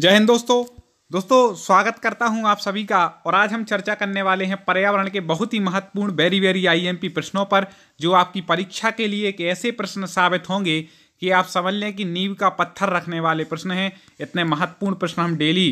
जय हिंद दोस्तों दोस्तों स्वागत करता हूं आप सभी का और आज हम चर्चा करने वाले हैं पर्यावरण के बहुत ही महत्वपूर्ण वेरी वेरी आईएमपी प्रश्नों पर जो आपकी परीक्षा के लिए एक ऐसे प्रश्न साबित होंगे ये आप समझ लें कि नींव का पत्थर रखने वाले प्रश्न हैं इतने महत्वपूर्ण प्रश्न हम डेली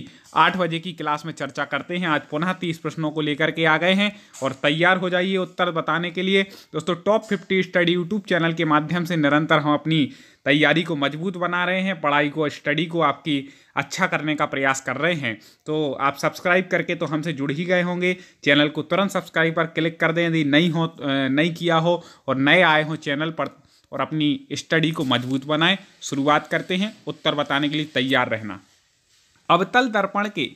आठ बजे की क्लास में चर्चा करते हैं आज पुनः तीस प्रश्नों को लेकर के आ गए हैं और तैयार हो जाइए उत्तर बताने के लिए दोस्तों top fifty study YouTube channel के माध्यम से निरंतर हम अपनी तैयारी को मजबूत बना रहे हैं पढ़ाई को स्टडी को आपकी अच्छा करने का प्रयास कर रहे हैं तो आप सब्सक्राइब करके तो हमसे जुड़ ही गए होंगे चैनल को तुरंत सब्सक्राइब पर क्लिक कर दें यदि नहीं हो नहीं किया हो और नए आए हों चैनल पर और अपनी स्टडी को मजबूत बनाएं शुरुआत करते हैं उत्तर बताने के लिए तैयार रहना अवतल दर्पण के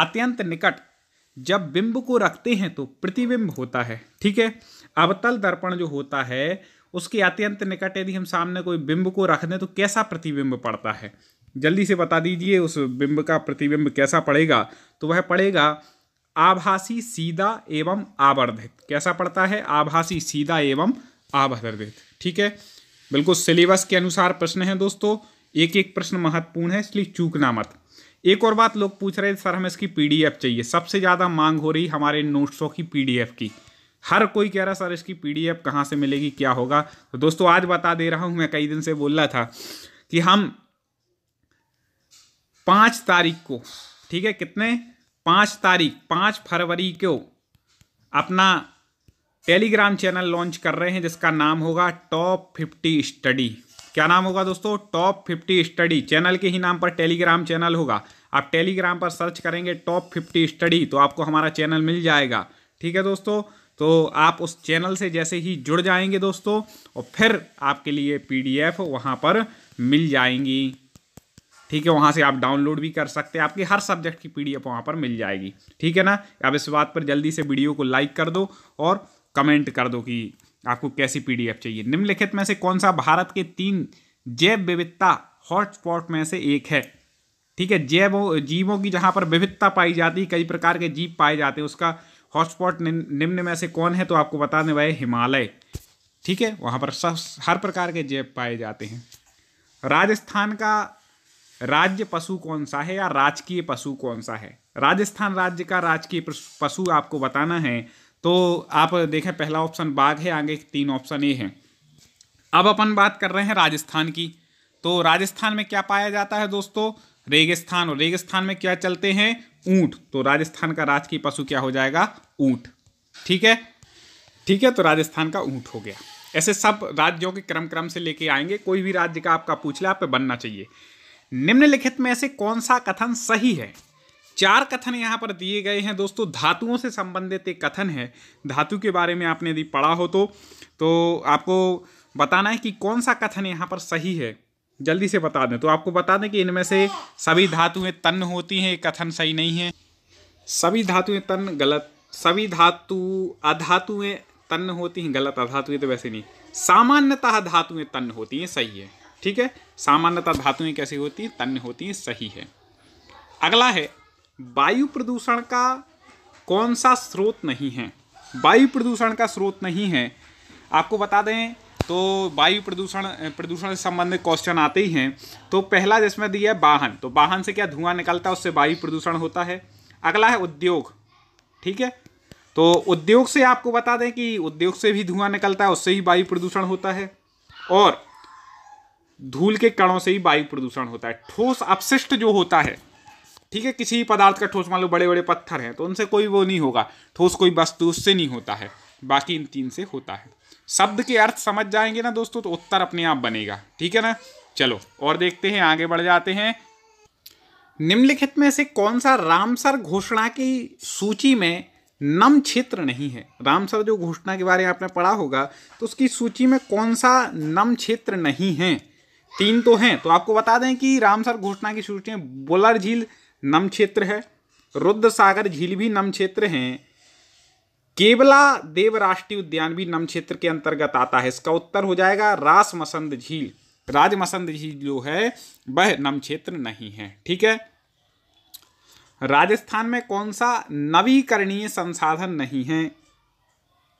अत्यंत निकट जब बिंब को रखते हैं तो प्रतिबिंब होता है ठीक है अवतल दर्पण जो होता है उसके अत्यंत निकट यदि हम सामने कोई बिंब को रख दें तो कैसा प्रतिबिंब पड़ता है जल्दी से बता दीजिए उस बिंब का प्रतिबिंब कैसा पड़ेगा तो वह पड़ेगा आभासी सीधा एवं आवर्धित कैसा पड़ता है आभासी सीधा एवं आवर्धित ठीक है बिल्कुल सिलेबस के अनुसार प्रश्न है दोस्तों एक एक प्रश्न महत्वपूर्ण है इसलिए चूकना मत एक और बात लोग पूछ रहे सर हमें इसकी पीडीएफ चाहिए सबसे ज़्यादा मांग हो रही हमारे नोट्सों की पीडीएफ की हर कोई कह रहा सर इसकी पीडीएफ कहाँ से मिलेगी क्या होगा तो दोस्तों आज बता दे रहा हूँ मैं कई दिन से बोल रहा था कि हम पाँच तारीख को ठीक है कितने पाँच तारीख पाँच फरवरी को अपना टेलीग्राम चैनल लॉन्च कर रहे हैं जिसका नाम होगा टॉप फिफ्टी स्टडी क्या नाम होगा दोस्तों टॉप फिफ्टी स्टडी चैनल के ही नाम पर टेलीग्राम चैनल होगा आप टेलीग्राम पर सर्च करेंगे टॉप फिफ्टी स्टडी तो आपको हमारा चैनल मिल जाएगा ठीक है दोस्तों तो आप उस चैनल से जैसे ही जुड़ जाएंगे दोस्तों और फिर आपके लिए पीडीएफ वहाँ पर मिल जाएंगी ठीक है वहाँ से आप डाउनलोड भी कर सकते हैं आपके हर सब्जेक्ट की पीडीएफ वहाँ पर मिल जाएगी ठीक है ना अब इस बात पर जल्दी से वीडियो को लाइक कर दो और कमेंट कर दो कि आपको कैसी पीडीएफ चाहिए निम्नलिखित में से कौन सा भारत के तीन जैव विविधता हॉटस्पॉट में से एक है ठीक है जैव जीवों की जहाँ पर विविधता पाई जाती है कई प्रकार के जीव पाए जाते हैं उसका हॉटस्पॉट निम्न में से कौन है तो आपको बताने वाले हिमालय ठीक है वहाँ पर सब हर प्रकार के जैव पाए जाते हैं राजस्थान का राज्य पशु कौन सा है या राजकीय पशु कौन सा है राजस्थान राज्य का राजकीय पशु आपको बताना है तो आप देखें पहला ऑप्शन बाघ है आगे तीन ऑप्शन ए है अब अपन बात कर रहे हैं राजस्थान की तो राजस्थान में क्या पाया जाता है दोस्तों रेगिस्तान और रेगिस्तान में क्या चलते हैं ऊंट तो राजस्थान का राजकीय पशु क्या हो जाएगा ऊंट ठीक है ठीक है तो राजस्थान का ऊंट हो गया ऐसे सब राज्यों के क्रम क्रम से लेके आएंगे कोई भी राज्य का आपका पूछ ले आप पे बनना चाहिए निम्नलिखित में ऐसे कौन सा कथन सही है चार कथन यहाँ पर दिए गए हैं दोस्तों धातुओं से संबंधित एक कथन है धातु के बारे में आपने यदि पढ़ा हो तो तो आपको बताना है कि कौन सा कथन यहाँ पर सही है जल्दी से बता दें तो आपको बता दें कि इनमें से सभी धातुएं तन्न होती हैं कथन सही नहीं है सभी धातुएं तन्न गलत सभी धातु अधातुएं तन्न होती हैं गलत अधातुएं तो वैसे नहीं सामान्यतः धातुएं तन्न होती हैं सही है ठीक है सामान्यतः धातुएं कैसी होती हैं तन्न होती हैं सही है अगला है वायु प्रदूषण का कौन सा स्रोत नहीं है वायु प्रदूषण का स्रोत नहीं है आपको बता दें तो वायु प्रदूषण प्रदूषण से संबंधित क्वेश्चन आते ही हैं तो पहला जिसमें दिया है वाहन तो वाहन से क्या धुआं निकलता है उससे वायु प्रदूषण होता है अगला है उद्योग ठीक है तो उद्योग से आपको बता दें कि उद्योग से भी धुआं निकलता है उससे ही वायु प्रदूषण होता है और धूल के कणों से ही वायु प्रदूषण होता है ठोस अपशिष्ट जो होता है ठीक है किसी पदार्थ का ठोस मान लो बड़े बड़े पत्थर हैं तो उनसे कोई वो नहीं होगा ठोस कोई वस्तु उससे नहीं होता है बाकी इन तीन से होता है शब्द के अर्थ समझ जाएंगे ना दोस्तों तो उत्तर अपने आप बनेगा ठीक है ना चलो और देखते हैं आगे बढ़ जाते हैं निम्नलिखित में से कौन सा रामसर घोषणा की सूची में नम क्षेत्र नहीं है रामसर जो घोषणा के बारे में आपने पढ़ा होगा तो उसकी सूची में कौन सा नम क्षेत्र नहीं है तीन तो हैं तो आपको बता दें कि रामसर घोषणा की सूची में बुलर झील नम क्षेत्र है रुद्र सागर झील भी नम क्षेत्र हैं केवला देव राष्ट्रीय उद्यान भी नम क्षेत्र के अंतर्गत आता है इसका उत्तर हो जाएगा रास मसंद झील राजमसंद झील जो है वह नम क्षेत्र नहीं है ठीक है राजस्थान में कौन सा नवीकरणीय संसाधन नहीं है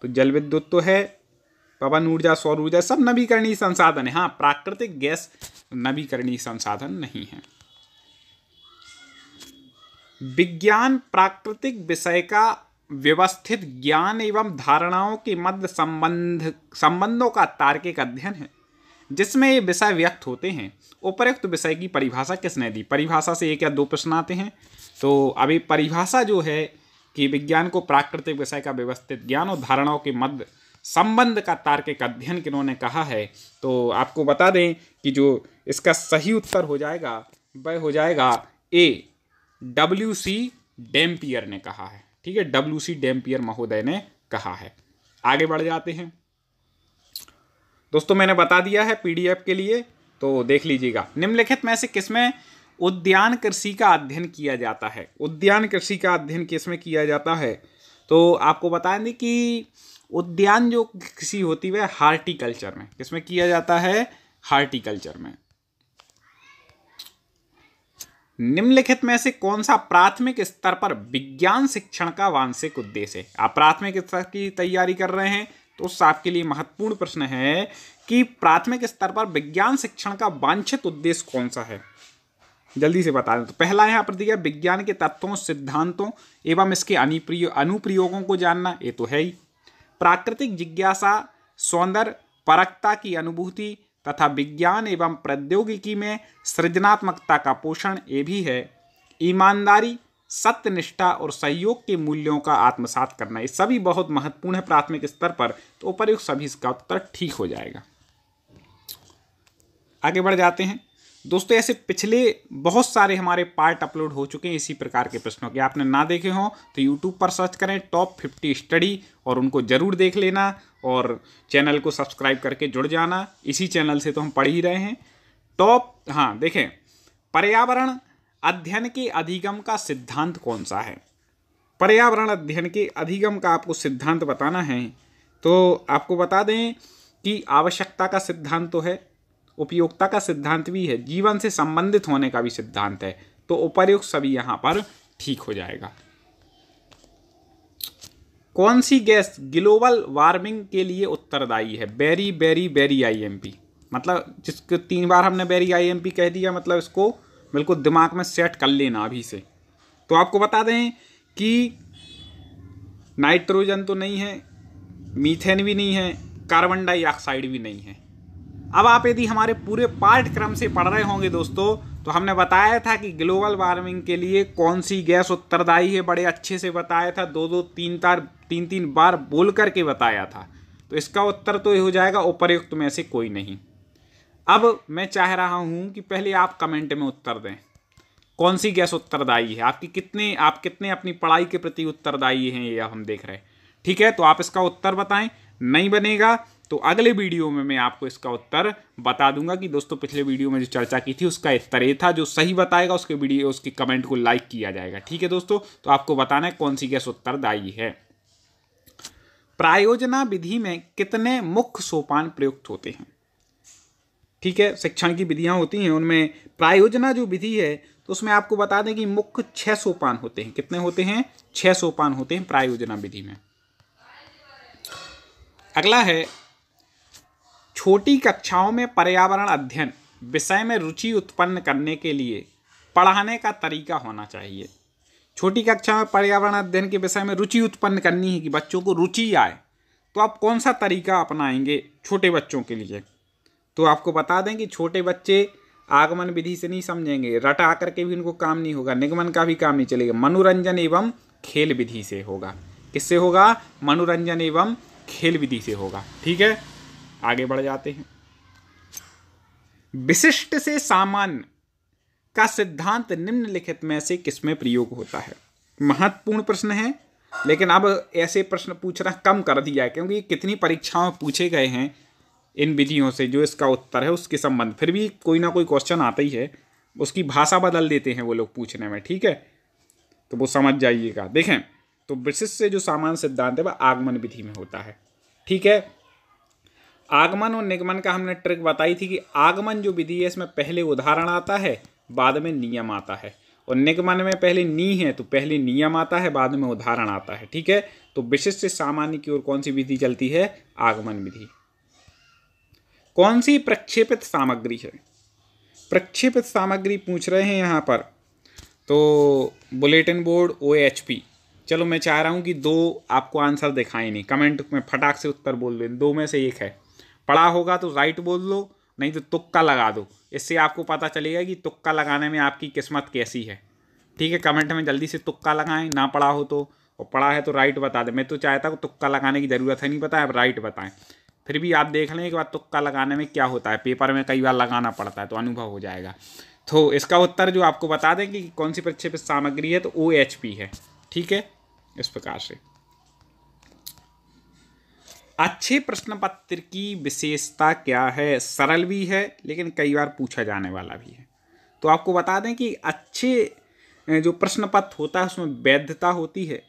तो जल विद्युत तो है पवन ऊर्जा सौर ऊर्जा सब नवीकरणीय संसाधन है हाँ प्राकृतिक गैस नवीकरणीय संसाधन नहीं है विज्ञान प्राकृतिक विषय का व्यवस्थित ज्ञान एवं धारणाओं के मध्य संबंध संबंधों का तार्किक अध्ययन है जिसमें ये विषय व्यक्त होते हैं उपरोक्त विषय की परिभाषा किसने दी परिभाषा से एक या दो प्रश्न आते हैं तो अभी परिभाषा जो है कि विज्ञान को प्राकृतिक विषय का व्यवस्थित ज्ञान और धारणाओं के मध्य संबंध का तार्किक अध्ययन किन्होंने कहा है तो आपको बता दें कि जो इसका सही उत्तर हो जाएगा वह हो जाएगा ए डब्ल्यू सी डेम्पियर ने कहा है ठीक है डब्ल्यू सी डेम्पियर महोदय ने कहा है आगे बढ़ जाते हैं दोस्तों मैंने बता दिया है पीडीएफ के लिए तो देख लीजिएगा निम्नलिखित में से किसमें उद्यान कृषि का अध्ययन किया जाता है उद्यान कृषि का अध्ययन किसमें किया जाता है तो आपको बता दें कि उद्यान जो कृषि होती है हार्टिकल्चर में किसमें किया जाता है हार्टिकल्चर में निम्नलिखित में से कौन सा प्राथमिक स्तर पर विज्ञान शिक्षण का वांशिक उद्देश्य है आप प्राथमिक स्तर की तैयारी कर रहे हैं तो उस आपके लिए महत्वपूर्ण प्रश्न है कि प्राथमिक स्तर पर विज्ञान शिक्षण का वांछित उद्देश्य कौन सा है जल्दी से बता दें तो पहला यहाँ पर दिया विज्ञान के तत्वों सिद्धांतों एवं इसके अनुप्रयोग अनुप्रयोगों को जानना ये तो है ही प्राकृतिक जिज्ञासा सौंदर्य परकता की अनुभूति तथा विज्ञान एवं प्रौद्योगिकी में सृजनात्मकता का पोषण ये भी है ईमानदारी सत्यनिष्ठा और सहयोग के मूल्यों का आत्मसात करना ये सभी बहुत महत्वपूर्ण है प्राथमिक स्तर पर तो उपरयुक्त सभी इसका उत्तर ठीक हो जाएगा आगे बढ़ जाते हैं दोस्तों ऐसे पिछले बहुत सारे हमारे पार्ट अपलोड हो चुके हैं इसी प्रकार के प्रश्नों के आपने ना देखे हों तो यूट्यूब पर सर्च करें टॉप फिफ्टी स्टडी और उनको ज़रूर देख लेना और चैनल को सब्सक्राइब करके जुड़ जाना इसी चैनल से तो हम पढ़ ही रहे हैं टॉप हाँ देखें पर्यावरण अध्ययन के अधिगम का सिद्धांत कौन सा है पर्यावरण अध्ययन के अधिगम का आपको सिद्धांत बताना है तो आपको बता दें कि आवश्यकता का सिद्धांत तो है उपयोगिता का सिद्धांत भी है जीवन से संबंधित होने का भी सिद्धांत है तो उपर्युक्त सभी यहाँ पर ठीक हो जाएगा कौन सी गैस ग्लोबल वार्मिंग के लिए उत्तरदायी है बेरी बेरी बेरी आईएमपी मतलब जिसको तीन बार हमने बेरी आईएमपी कह दिया मतलब इसको बिल्कुल दिमाग में सेट कर लेना अभी से तो आपको बता दें कि नाइट्रोजन तो नहीं है मीथेन भी नहीं है कार्बन डाइऑक्साइड भी नहीं है अब आप यदि हमारे पूरे पाठ्यक्रम से पढ़ रहे होंगे दोस्तों तो हमने बताया था कि ग्लोबल वार्मिंग के लिए कौन सी गैस उत्तरदायी है बड़े अच्छे से बताया था दो दो तीन तार तीन तीन बार बोल करके बताया था तो इसका उत्तर तो ये हो जाएगा उपरयुक्त में से कोई नहीं अब मैं चाह रहा हूँ कि पहले आप कमेंट में उत्तर दें कौन सी गैस उत्तरदायी है आपकी कितने आप कितने अपनी पढ़ाई के प्रति उत्तरदायी हैं ये हम देख रहे हैं ठीक है तो आप इसका उत्तर बताएं नहीं बनेगा तो अगले वीडियो में मैं आपको इसका उत्तर बता दूंगा कि दोस्तों पिछले वीडियो में जो चर्चा की थी उसका उत्तर ये था जो सही बताएगा उसके वीडियो उसके कमेंट को लाइक किया जाएगा ठीक है दोस्तों तो आपको बताना है कौन सी गैस उत्तरदायी है प्रायोजना विधि में कितने मुख्य सोपान प्रयुक्त होते हैं ठीक है शिक्षण की विधियां होती हैं उनमें प्रायोजना जो विधि है तो उसमें आपको बता दें कि मुख्य छह सोपान होते हैं कितने होते हैं छह सोपान होते हैं प्रायोजना विधि में अगला है छोटी कक्षाओं में पर्यावरण अध्ययन विषय में रुचि उत्पन्न करने के लिए पढ़ाने का तरीका होना चाहिए छोटी कक्षा में पर्यावरण अध्ययन के विषय में रुचि उत्पन्न करनी है कि बच्चों को रुचि आए तो आप कौन सा तरीका अपनाएंगे छोटे बच्चों के लिए तो आपको बता दें कि छोटे बच्चे आगमन विधि से नहीं समझेंगे रटा आकर के भी उनको काम नहीं होगा निगमन का भी काम नहीं चलेगा मनोरंजन एवं खेल विधि से होगा किससे होगा मनोरंजन एवं खेल विधि से होगा ठीक है आगे बढ़ जाते हैं विशिष्ट से सामान्य का सिद्धांत निम्नलिखित में से किसमें प्रयोग होता है महत्वपूर्ण प्रश्न है लेकिन अब ऐसे प्रश्न पूछना कम कर दिया है क्योंकि कितनी परीक्षाओं पूछे गए हैं इन विधियों से जो इसका उत्तर है उसके संबंध फिर भी कोई ना कोई क्वेश्चन आता ही है उसकी भाषा बदल देते हैं वो लोग पूछने में ठीक है तो वो समझ जाइएगा देखें तो विशिष्ट से जो सामान्य सिद्धांत है वह आगमन विधि में होता है ठीक है आगमन और निगमन का हमने ट्रिक बताई थी कि आगमन जो विधि है इसमें पहले उदाहरण आता है बाद में नियम आता है और निगमन में पहले नी है तो पहले नियम आता है बाद में उदाहरण आता है ठीक है तो विशिष्ट सामान्य की ओर कौन सी विधि चलती है आगमन विधि कौन सी प्रक्षेपित सामग्री है प्रक्षेपित सामग्री पूछ रहे हैं यहाँ पर तो bulletin board O H P चलो मैं चाह रहा हूँ कि दो आपको आंसर दिखाए नहीं कमेंट में फटाक से उत्तर बोल दें दो में से एक है पड़ा होगा तो राइट बोल दो नहीं तो तुक्का लगा दो इससे आपको पता चलेगा कि तुक्का लगाने में आपकी किस्मत कैसी है ठीक है कमेंट में जल्दी से तुक्का लगाएं ना पढ़ा हो तो और पढ़ा है तो राइट बता दें मैं तो चाहता हूँ तुक्का लगाने की ज़रूरत है नहीं पता आप राइट बताएं फिर भी आप देख लें एक बार तुक्का लगाने में क्या होता है पेपर में कई बार लगाना पड़ता है तो अनुभव हो जाएगा तो इसका उत्तर जो आपको बता दें कि कौन सी प्रक्षेपित सामग्री है तो ओ है ठीक है इस प्रकार से अच्छे प्रश्न पत्र की विशेषता क्या है सरल भी है लेकिन कई बार पूछा जाने वाला भी है तो आपको बता दें कि अच्छे जो प्रश्न पत्र होता है उसमें वैधता होती है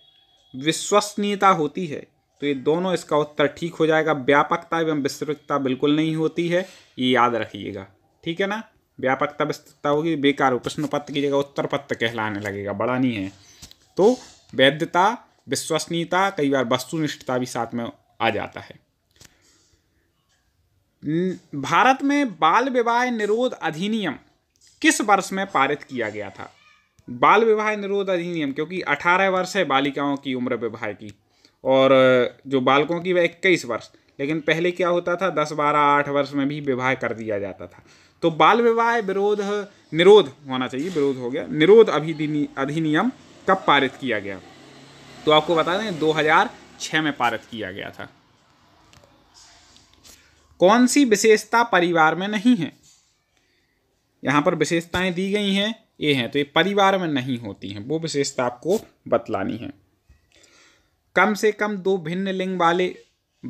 विश्वसनीयता होती है तो ये दोनों इसका उत्तर ठीक हो जाएगा व्यापकता एवं विस्तृतता बिल्कुल नहीं होती है ये याद रखिएगा ठीक है ना व्यापकता विस्तृतता होगी बेकार हो प्रश्न पत्र की जगह उत्तर पत्र कहलाने लगेगा बड़ा नहीं है तो वैधता विश्वसनीयता कई बार वस्तुनिष्ठता भी साथ में आ जाता है भारत में बाल विवाह निरोध अधिनियम किस वर्ष में पारित किया गया था बाल विवाह निरोध अधिनियम क्योंकि 18 वर्ष है बालिकाओं की उम्र विवाह की और जो बालकों की वह इक्कीस वर्ष लेकिन पहले क्या होता था दस बारह आठ वर्ष में भी विवाह कर दिया जाता था तो बाल विवाह विरोध निरोध होना चाहिए विरोध हो गया निरोध अभिधिनी अधिनियम कब पारित किया गया तो आपको बता दें हजार छः में पारित किया गया था कौन सी विशेषता परिवार में नहीं है यहाँ पर विशेषताएं दी गई हैं ये हैं तो ये परिवार में नहीं होती हैं वो विशेषता आपको बतलानी है कम से कम दो भिन्न लिंग वाले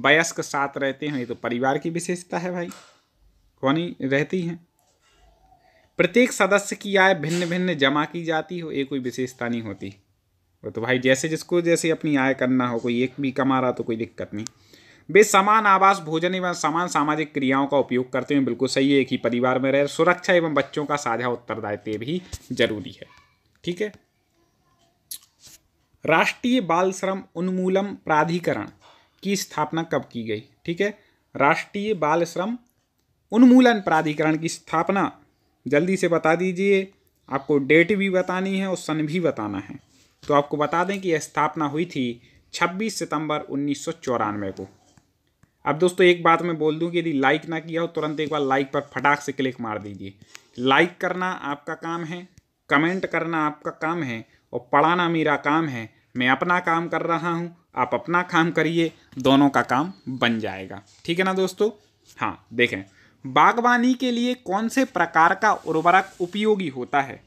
वयस्क साथ रहते हैं ये तो परिवार की विशेषता है भाई कौन रहती हैं प्रत्येक सदस्य की आय भिन्न भिन्न जमा की जाती हो ये कोई विशेषता नहीं होती वो तो भाई जैसे जिसको जैसे अपनी आय करना हो कोई एक भी कमा रहा तो कोई दिक्कत नहीं वे समान आवास भोजन एवं समान सामाजिक क्रियाओं का उपयोग करते हुए बिल्कुल सही है एक ही परिवार में रहे सुरक्षा एवं बच्चों का साझा उत्तरदायित्व भी जरूरी है ठीक है राष्ट्रीय बाल श्रम उन्मूलन प्राधिकरण की स्थापना कब की गई ठीक है राष्ट्रीय बाल श्रम उन्मूलन प्राधिकरण की स्थापना जल्दी से बता दीजिए आपको डेट भी बतानी है और सन भी बताना है तो आपको बता दें कि यह स्थापना हुई थी 26 सितंबर उन्नीस को अब दोस्तों एक बात मैं बोल दूं कि यदि लाइक ना किया हो तुरंत एक बार लाइक पर फटाक से क्लिक मार दीजिए लाइक करना आपका काम है कमेंट करना आपका काम है और पढ़ाना मेरा काम है मैं अपना काम कर रहा हूँ आप अपना काम करिए दोनों का काम बन जाएगा ठीक है ना दोस्तों हाँ देखें बागवानी के लिए कौन से प्रकार का उर्वरक उपयोगी होता है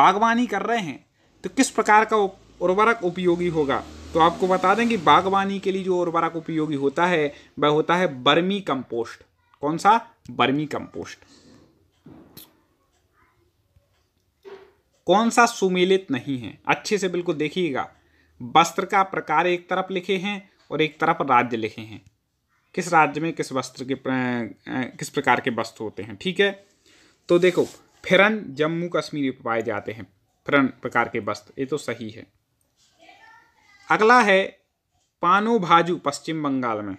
बागवानी कर रहे हैं तो किस प्रकार का उर्वरक उपयोगी होगा तो आपको बता दें कि बागवानी के लिए जो उर्वरक उपयोगी होता है वह होता है बर्मी कंपोस्ट कौन सा बर्मी कंपोस्ट कौन सा सुमेलित नहीं है अच्छे से बिल्कुल देखिएगा वस्त्र का प्रकार एक तरफ लिखे हैं और एक तरफ राज्य लिखे हैं किस राज्य में किस वस्त्र के किस प्रकार के वस्त्र होते हैं ठीक है तो देखो फिरन जम्मू कश्मीर में पाए जाते हैं करण प्रकार के वस्त्र ये तो सही है अगला है पानो भाजू पश्चिम बंगाल में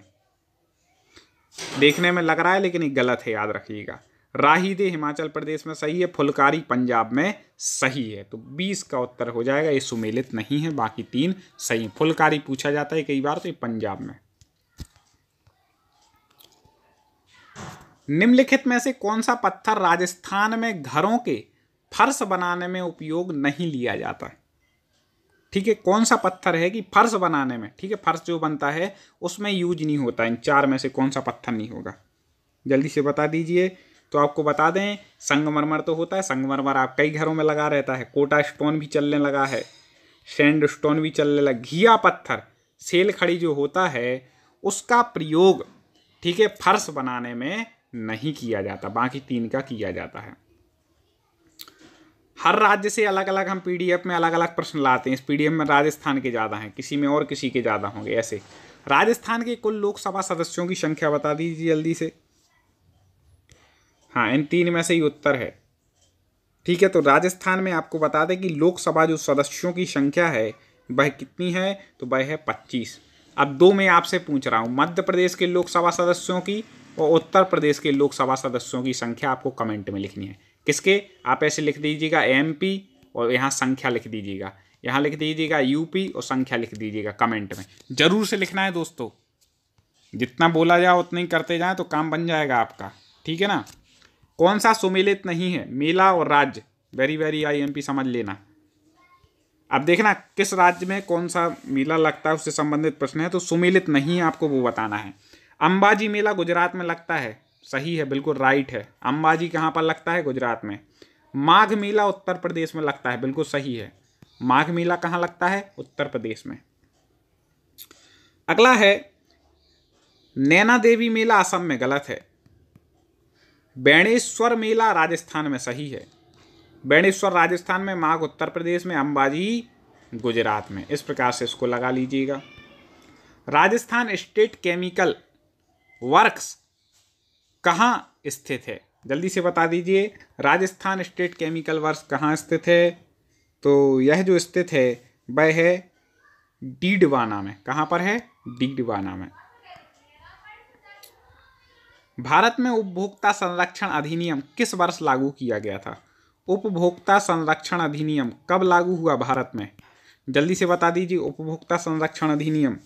देखने में लग रहा है लेकिन ये गलत है याद रखिएगा राही दे हिमाचल प्रदेश में सही है फुलकारी पंजाब में सही है तो 20 का उत्तर हो जाएगा ये सुमेलित नहीं है बाकी तीन सही फुलकारी पूछा जाता है कई बार तो ये पंजाब में निम्नलिखित में से कौन सा पत्थर राजस्थान में घरों के फर्श बनाने में उपयोग नहीं लिया जाता ठीक है कौन सा पत्थर है कि फर्श बनाने में ठीक है फर्श जो बनता है उसमें यूज नहीं होता इन चार में से कौन सा पत्थर नहीं होगा जल्दी से बता दीजिए तो आपको बता दें संगमरमर तो होता है संगमरमर आप कई घरों में लगा रहता है कोटा स्टोन भी चलने लगा है सेंड स्टोन भी चलने लगा घिया पत्थर सेल खड़ी जो होता है उसका प्रयोग ठीक है फर्श बनाने में नहीं किया जाता बाकी तीन का किया जाता है हर राज्य से अलग अलग हम पीडीएफ में अलग अलग प्रश्न लाते हैं इस पीडीएफ में राजस्थान के ज़्यादा हैं किसी में और किसी के ज़्यादा होंगे ऐसे राजस्थान के कुल लोकसभा सदस्यों की संख्या बता दीजिए जल्दी से हाँ इन तीन में से ही उत्तर है ठीक है तो राजस्थान में आपको बता दें कि लोकसभा जो सदस्यों की संख्या है वह कितनी है तो वह है पच्चीस अब दो मैं आपसे पूछ रहा हूँ मध्य प्रदेश के लोकसभा सदस्यों की और उत्तर प्रदेश के लोकसभा सदस्यों की संख्या आपको कमेंट में लिखनी है किसके आप ऐसे लिख दीजिएगा एम पी और यहाँ संख्या लिख दीजिएगा यहाँ लिख दीजिएगा यूपी और संख्या लिख दीजिएगा कमेंट में ज़रूर से लिखना है दोस्तों जितना बोला जाए उतना ही करते जाए तो काम बन जाएगा आपका ठीक है ना कौन सा सुमेलित नहीं है मेला और राज्य very very I M P समझ लेना अब देखना किस राज्य में कौन सा मेला लगता है उससे संबंधित प्रश्न है तो सुमेलित नहीं है आपको वो बताना है अंबाजी मेला गुजरात में लगता है सही है बिल्कुल राइट है अम्बाजी कहाँ पर लगता है गुजरात में माघ मेला उत्तर प्रदेश में लगता है बिल्कुल सही है माघ मेला कहाँ लगता है उत्तर प्रदेश में अगला है नैना देवी मेला असम में गलत है बैणेश्वर मेला राजस्थान में सही है बैणेश्वर राजस्थान में माघ उत्तर प्रदेश में अंबाजी गुजरात में इस प्रकार से इसको लगा लीजिएगा राजस्थान स्टेट केमिकल वर्क्स कहाँ स्थित है जल्दी से बता दीजिए राजस्थान स्टेट केमिकल वर्क्स कहाँ स्थित है तो यह जो स्थित है वह है डीडवाना में कहाँ पर है डीडवाना में भारत में उपभोक्ता संरक्षण अधिनियम किस वर्ष लागू किया गया था उपभोक्ता संरक्षण अधिनियम कब लागू हुआ भारत में जल्दी से बता दीजिए उपभोक्ता संरक्षण अधिनियम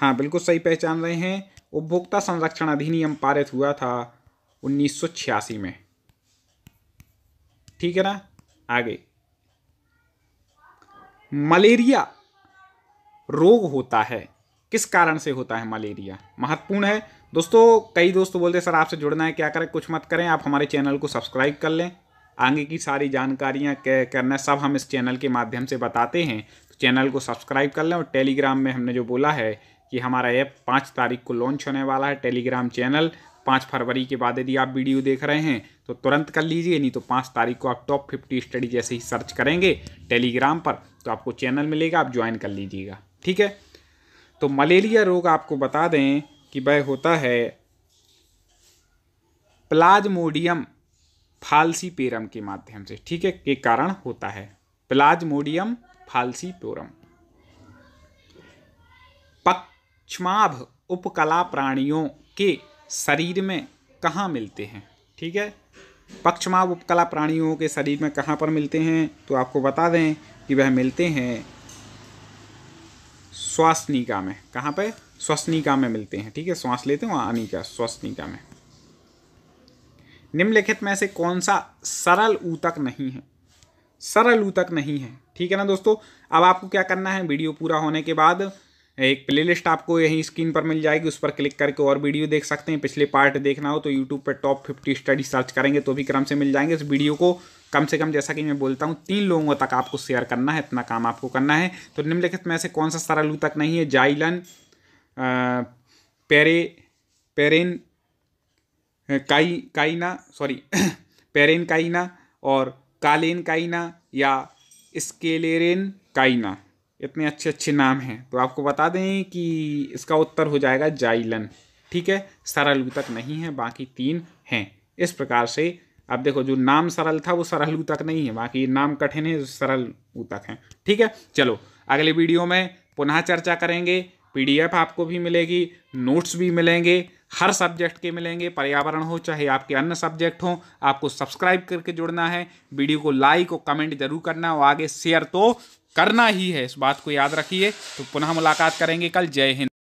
हाँ बिल्कुल सही पहचान रहे हैं उपभोक्ता संरक्षण अधिनियम पारित हुआ था उन्नीस में ठीक है ना आगे मलेरिया रोग होता है किस कारण से होता है मलेरिया महत्वपूर्ण है दोस्तों कई दोस्त बोलते सर आपसे जुड़ना है क्या करें कुछ मत करें आप हमारे चैनल को सब्सक्राइब कर लें आगे की सारी जानकारियां क्या करना सब हम इस चैनल के माध्यम से बताते हैं तो चैनल को सब्सक्राइब कर लें और टेलीग्राम में हमने जो बोला है कि हमारा ऐप पाँच तारीख को लॉन्च होने वाला है टेलीग्राम चैनल पाँच फरवरी के बाद यदि आप वीडियो देख रहे हैं तो तुरंत कर लीजिए नहीं तो पाँच तारीख को आप टॉप फिफ्टी स्टडी जैसे ही सर्च करेंगे टेलीग्राम पर तो आपको चैनल मिलेगा आप ज्वाइन कर लीजिएगा ठीक है तो मलेरिया रोग आपको बता दें कि वह होता है प्लाज्मोडियम फालसी पेरम के माध्यम से ठीक है के कारण होता है प्लाज्मोडियम फालसी पोरम पक क्षमाभ उपकला प्राणियों के शरीर में कहाँ मिलते हैं ठीक है पक्षमाभ उपकला प्राणियों के शरीर में कहाँ पर मिलते हैं तो आपको बता दें कि वह मिलते हैं श्वासनिका में कहाँ पर श्वसनिका में मिलते हैं ठीक है श्वास लेते हैं वहाँ अनिका श्वसनिका में निम्नलिखित में से कौन सा सरल ऊतक नहीं है सरल ऊतक नहीं है ठीक है ना दोस्तों अब आपको क्या करना है वीडियो पूरा होने के बाद एक प्लेलिस्ट आपको यहीं स्क्रीन पर मिल जाएगी उस पर क्लिक करके और वीडियो देख सकते हैं पिछले पार्ट देखना हो तो यूट्यूब पर टॉप फिफ्टी स्टडी सर्च करेंगे तो भी क्रम से मिल जाएंगे इस वीडियो को कम से कम जैसा कि मैं बोलता हूँ तीन लोगों तक आपको शेयर करना है इतना काम आपको करना है तो निम्नलिखित में से कौन सा सरल ऊतक नहीं है जाइलन पेरे पेरेन काई काइना सॉरी पेरेन काइना और कालेन काइना या स्केलेरेन काइना इतने अच्छे अच्छे नाम हैं तो आपको बता दें कि इसका उत्तर हो जाएगा जाइलन ठीक है सरल तक नहीं है बाकी तीन हैं इस प्रकार से अब देखो जो नाम सरल था वो सरल तक नहीं है बाकी नाम कठिन है सरल तक हैं ठीक है चलो अगले वीडियो में पुनः चर्चा करेंगे पीडीएफ आपको भी मिलेगी नोट्स भी मिलेंगे हर सब्जेक्ट के मिलेंगे पर्यावरण हो चाहे आपके अन्य सब्जेक्ट हों आपको सब्सक्राइब करके जुड़ना है वीडियो को लाइक और कमेंट जरूर करना और आगे शेयर तो करना ही है इस बात को याद रखिए तो पुनः मुलाकात करेंगे कल जय हिंद